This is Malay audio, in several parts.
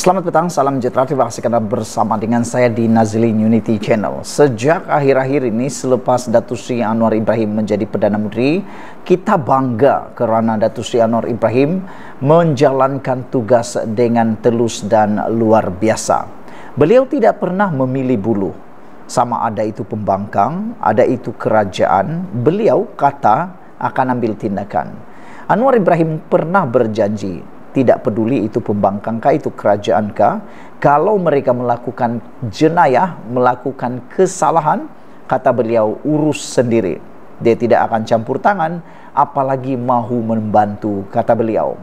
Selamat petang, salam sejahtera. Terima kasih kerana bersama dengan saya di Nazilin Unity Channel. Sejak akhir-akhir ini, selepas Datu Sri Anwar Ibrahim menjadi Perdana Menteri, kita bangga kerana Datu Sri Anwar Ibrahim menjalankan tugas dengan telus dan luar biasa. Beliau tidak pernah memilih bulu. Sama ada itu pembangkang, ada itu kerajaan, beliau kata akan ambil tindakan. Anwar Ibrahim pernah berjanji tidak peduli itu pembangkang kah itu kerajaan kah kalau mereka melakukan jenayah melakukan kesalahan kata beliau urus sendiri dia tidak akan campur tangan apalagi mahu membantu kata beliau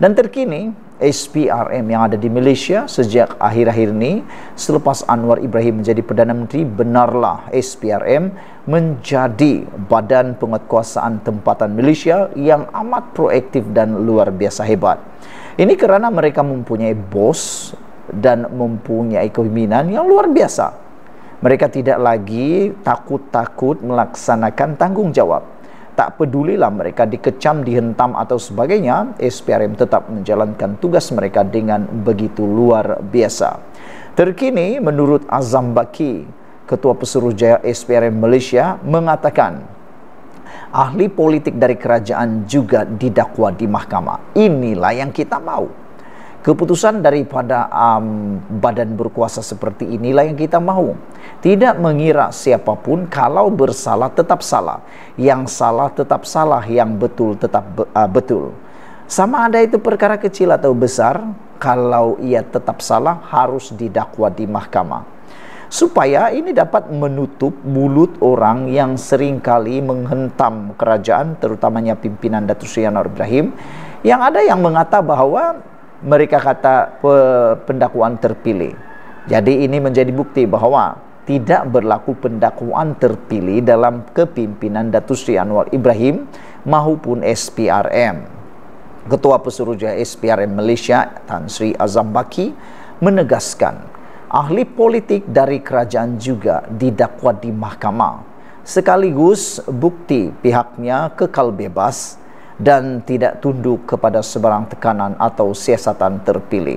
dan terkini SPRM yang ada di Malaysia sejak akhir-akhir ini selepas Anwar Ibrahim menjadi Perdana Menteri benarlah SPRM menjadi badan penguatkuasaan tempatan Malaysia yang amat proaktif dan luar biasa hebat. Ini kerana mereka mempunyai bos dan mempunyai kepemimpinan yang luar biasa. Mereka tidak lagi takut-takut melaksanakan tanggungjawab. Tak pedulilah mereka dikecam, dihentam atau sebagainya, SPRM tetap menjalankan tugas mereka dengan begitu luar biasa. Terkini menurut Azam Baki, Ketua Pesuruhjaya SPRM Malaysia mengatakan, Ahli politik dari kerajaan juga didakwa di mahkamah. Inilah yang kita mau. Keputusan daripada um, badan berkuasa seperti inilah yang kita mau. Tidak mengira siapapun kalau bersalah tetap salah, yang salah tetap salah, yang betul tetap uh, betul. Sama ada itu perkara kecil atau besar, kalau ia tetap salah harus didakwa di mahkamah. supaya ini dapat menutup mulut orang yang seringkali menghentam kerajaan terutamanya pimpinan Datuk Seri Anwar Ibrahim yang ada yang mengata bahawa mereka kata pendakwaan terpilih jadi ini menjadi bukti bahawa tidak berlaku pendakwaan terpilih dalam kepimpinan Datuk Seri Anwar Ibrahim maupun SPRM Ketua Pesuruhjaya SPRM Malaysia Tan Sri Azam Baki menegaskan ahli politik dari kerajaan juga didakwa di mahkamah sekaligus bukti pihaknya kekal bebas dan tidak tunduk kepada sebarang tekanan atau siasatan terpilih.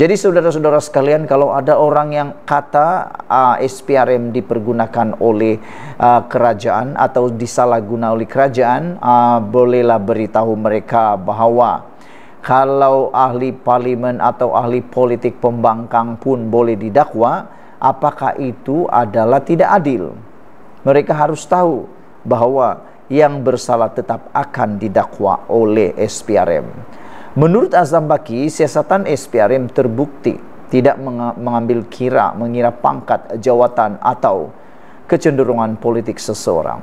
Jadi saudara-saudara sekalian kalau ada orang yang kata uh, ah, SPRM dipergunakan oleh uh, kerajaan atau disalahguna oleh kerajaan uh, bolehlah beritahu mereka bahawa kalau ahli parlimen atau ahli politik pembangkang pun boleh didakwa apakah itu adalah tidak adil mereka harus tahu bahwa yang bersalah tetap akan didakwa oleh SPRM menurut Azam Baki siasatan SPRM terbukti tidak mengambil kira mengira pangkat jawatan atau kecenderungan politik seseorang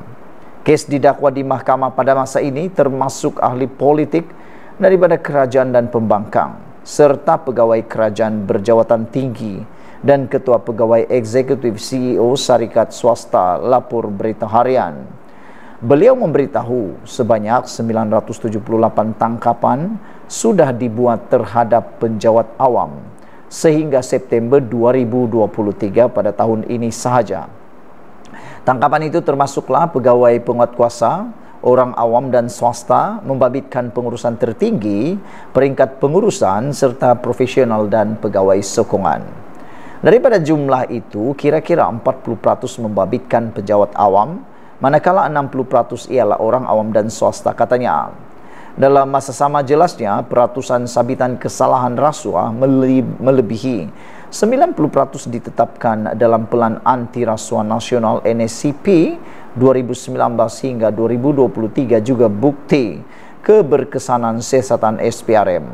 kes didakwa di mahkamah pada masa ini termasuk ahli politik daripada kerajaan dan pembangkang serta pegawai kerajaan berjawatan tinggi dan ketua pegawai eksekutif CEO syarikat swasta lapor berita harian. Beliau memberitahu sebanyak 978 tangkapan sudah dibuat terhadap penjawat awam sehingga September 2023 pada tahun ini sahaja. Tangkapan itu termasuklah pegawai penguatkuasa, kuasa, orang awam dan swasta membabitkan pengurusan tertinggi, peringkat pengurusan serta profesional dan pegawai sokongan. Daripada jumlah itu, kira-kira 40% membabitkan pejabat awam, manakala 60% ialah orang awam dan swasta katanya. Dalam masa sama jelasnya, peratusan sabitan kesalahan rasuah melebihi 90% ditetapkan dalam Pelan Anti Rasuah Nasional NSCP 2019 hingga 2023 juga bukti keberkesanan sesatan SPRM.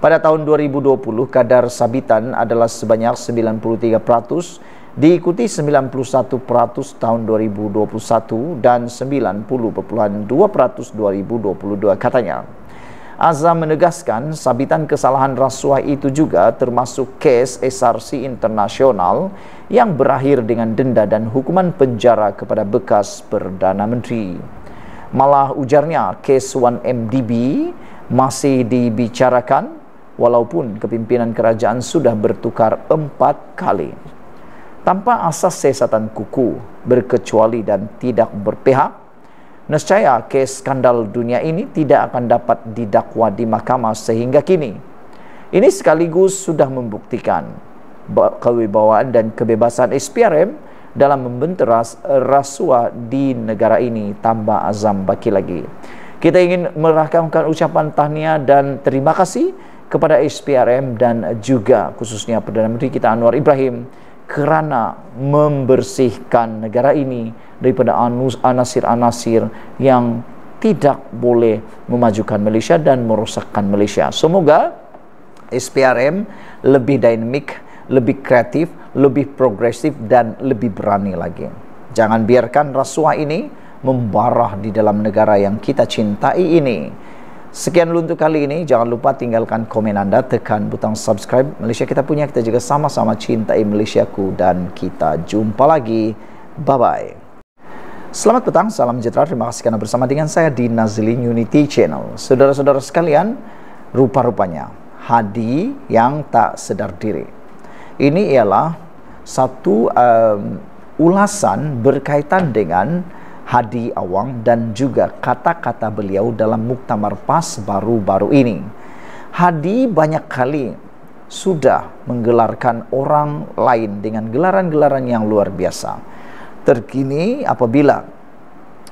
Pada tahun 2020, kadar sabitan adalah sebanyak 93%, diikuti 91% tahun 2021 dan 90.2% 2022 katanya. Azam menegaskan sabitan kesalahan rasuah itu juga termasuk kes SRC internasional yang berakhir dengan denda dan hukuman penjara kepada bekas Perdana Menteri. Malah ujarnya kes 1MDB masih dibicarakan walaupun kepimpinan kerajaan sudah bertukar empat kali. Tanpa asas sesatan kuku, berkecuali dan tidak berpihak, Nescaya kes skandal dunia ini tidak akan dapat didakwa di mahkamah sehingga kini. Ini sekaligus sudah membuktikan kewibawaan dan kebebasan SPRM dalam membentuk rasuah di negara ini tambah azam baki lagi. Kita ingin merahkamkan ucapan tahniah dan terima kasih kepada SPRM dan juga khususnya Perdana Menteri kita Anwar Ibrahim kerana membersihkan negara ini daripada anus anasir-anasir yang tidak boleh memajukan Malaysia dan merosakkan Malaysia. Semoga SPRM lebih dinamik, lebih kreatif, lebih progresif dan lebih berani lagi. Jangan biarkan rasuah ini membarah di dalam negara yang kita cintai ini. Sekian dulu untuk kali ini. Jangan lupa tinggalkan komen anda, tekan butang subscribe. Malaysia kita punya, kita juga sama-sama cintai Malaysia ku dan kita jumpa lagi. Bye-bye. Selamat petang, salam sejahtera. Terima kasih karena bersama dengan saya di Nazlin Unity Channel. Saudara-saudara sekalian, rupa-rupanya hadi yang tak sedar diri. Ini ialah satu um, ulasan berkaitan dengan Hadi Awang dan juga kata-kata beliau dalam Muktamar PAS baru-baru ini. Hadi banyak kali sudah menggelarkan orang lain dengan gelaran-gelaran yang luar biasa terkini apabila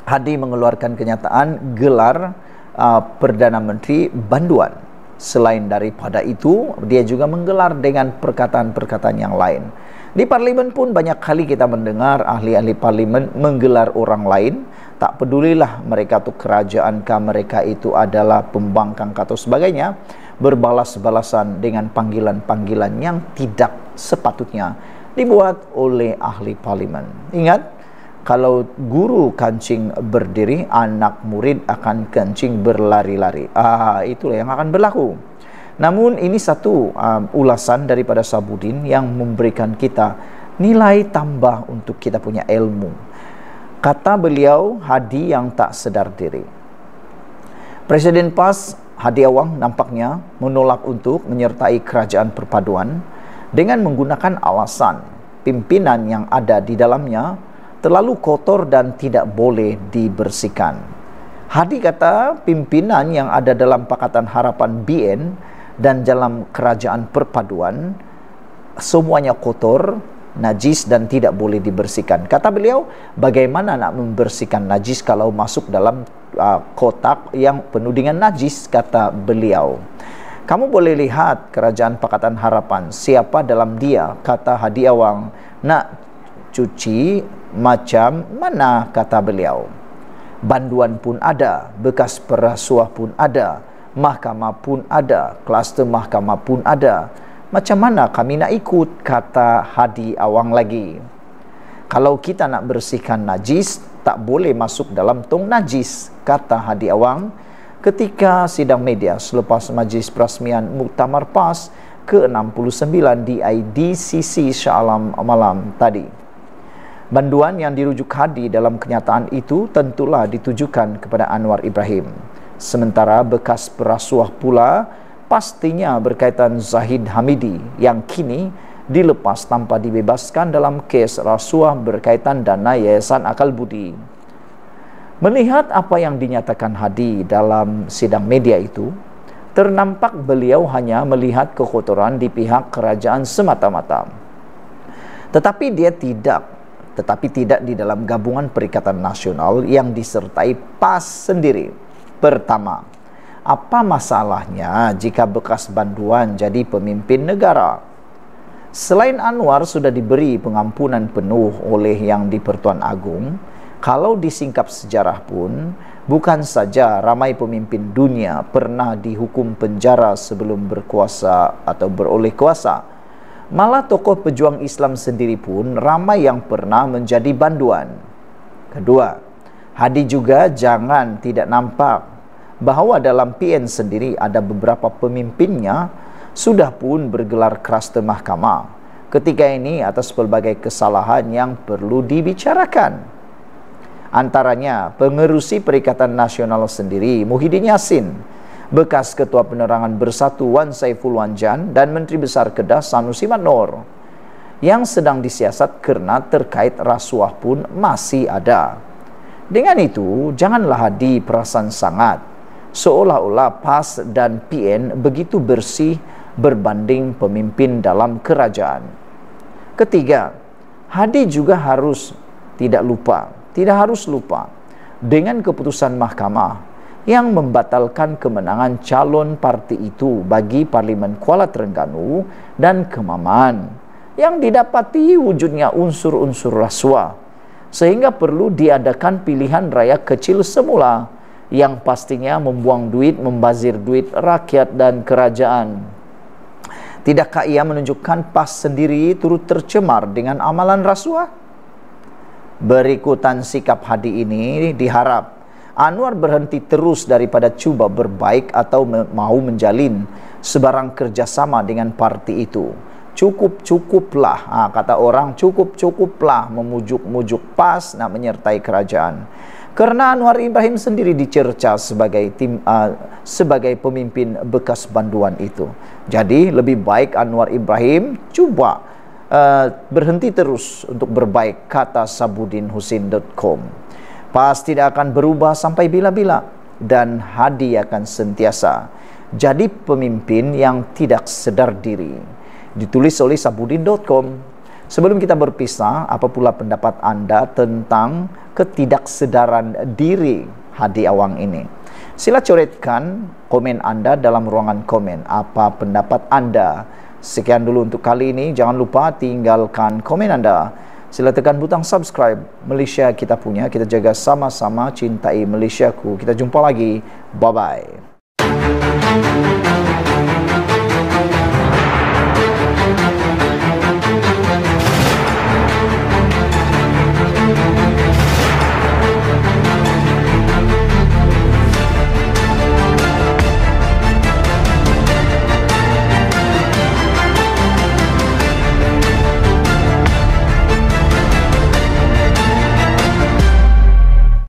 Hadi mengeluarkan kenyataan gelar uh, Perdana Menteri Banduan. Selain daripada itu, dia juga menggelar dengan perkataan-perkataan yang lain. Di parlimen pun banyak kali kita mendengar ahli-ahli parlimen menggelar orang lain. Tak pedulilah mereka itu kerajaan kah, mereka itu adalah pembangkang atau sebagainya. Berbalas-balasan dengan panggilan-panggilan yang tidak sepatutnya dibuat oleh ahli parlimen. Ingat, kalau guru kancing berdiri, anak murid akan kancing berlari-lari. Ah, itulah yang akan berlaku. Namun ini satu um, ulasan daripada Sabudin yang memberikan kita nilai tambah untuk kita punya ilmu. Kata beliau, hadi yang tak sedar diri. Presiden PAS Hadi Awang nampaknya menolak untuk menyertai kerajaan perpaduan dengan menggunakan alasan pimpinan yang ada di dalamnya terlalu kotor dan tidak boleh dibersihkan. Hadi kata pimpinan yang ada dalam Pakatan Harapan BN dan dalam Kerajaan Perpaduan semuanya kotor, najis dan tidak boleh dibersihkan. Kata beliau, bagaimana nak membersihkan najis kalau masuk dalam uh, kotak yang penuh dengan najis kata beliau. Kamu boleh lihat kerajaan Pakatan Harapan siapa dalam dia kata Hadiawang nak cuci macam mana kata beliau. Banduan pun ada, bekas perasuah pun ada, mahkamah pun ada, kluster mahkamah pun ada. Macam mana kami nak ikut kata Hadi Awang lagi. Kalau kita nak bersihkan najis, tak boleh masuk dalam tong najis kata Hadi Awang ketika sidang media selepas majlis perasmian Muktamar PAS ke-69 di IDCC Shah malam tadi. Banduan yang dirujuk hadi dalam kenyataan itu tentulah ditujukan kepada Anwar Ibrahim. Sementara bekas perasuah pula pastinya berkaitan Zahid Hamidi yang kini dilepas tanpa dibebaskan dalam kes rasuah berkaitan dana Yayasan Akal Budi. Melihat apa yang dinyatakan Hadi dalam sidang media itu, ternampak beliau hanya melihat kekotoran di pihak kerajaan semata-mata. Tetapi dia tidak tetapi tidak di dalam gabungan Perikatan Nasional yang disertai PAS sendiri. Pertama, apa masalahnya jika bekas Banduan jadi pemimpin negara? Selain Anwar sudah diberi pengampunan penuh oleh Yang di-Pertuan Agung, kalau disingkap sejarah pun bukan saja ramai pemimpin dunia pernah dihukum penjara sebelum berkuasa atau beroleh kuasa malah tokoh pejuang Islam sendiri pun ramai yang pernah menjadi banduan kedua hadi juga jangan tidak nampak bahawa dalam PN sendiri ada beberapa pemimpinnya sudah pun bergelar keras kluster mahkamah ketika ini atas pelbagai kesalahan yang perlu dibicarakan antaranya pengerusi Perikatan Nasional sendiri Muhyiddin Yassin bekas Ketua Penerangan Bersatu Wan Saiful Wanjan dan Menteri Besar Kedah Sanusi Nor yang sedang disiasat kerana terkait rasuah pun masih ada. Dengan itu, janganlah Hadi perasan sangat seolah-olah PAS dan PN begitu bersih berbanding pemimpin dalam kerajaan. Ketiga, Hadi juga harus tidak lupa tidak harus lupa dengan keputusan mahkamah yang membatalkan kemenangan calon parti itu bagi Parlimen Kuala Terengganu dan Kemaman yang didapati wujudnya unsur-unsur rasuah sehingga perlu diadakan pilihan raya kecil semula yang pastinya membuang duit, membazir duit rakyat dan kerajaan. Tidakkah ia menunjukkan PAS sendiri turut tercemar dengan amalan rasuah? berikutan sikap Hadi ini diharap Anwar berhenti terus daripada cuba berbaik atau me mau menjalin sebarang kerjasama dengan parti itu. Cukup-cukuplah, ha, kata orang, cukup-cukuplah memujuk-mujuk PAS nak menyertai kerajaan. Karena Anwar Ibrahim sendiri dicerca sebagai tim uh, sebagai pemimpin bekas banduan itu. Jadi lebih baik Anwar Ibrahim cuba Eh, berhenti terus untuk berbaik kata sabudinhusin.com PAS tidak akan berubah sampai bila-bila dan Hadi akan sentiasa jadi pemimpin yang tidak sedar diri ditulis oleh sabudin.com sebelum kita berpisah apa pula pendapat anda tentang ketidaksedaran diri Hadi Awang ini sila coretkan komen anda dalam ruangan komen apa pendapat anda Sekian dulu untuk kali ini. Jangan lupa tinggalkan komen anda. Sila tekan butang subscribe Malaysia kita punya. Kita jaga sama-sama cintai Malaysia ku. Kita jumpa lagi. Bye-bye.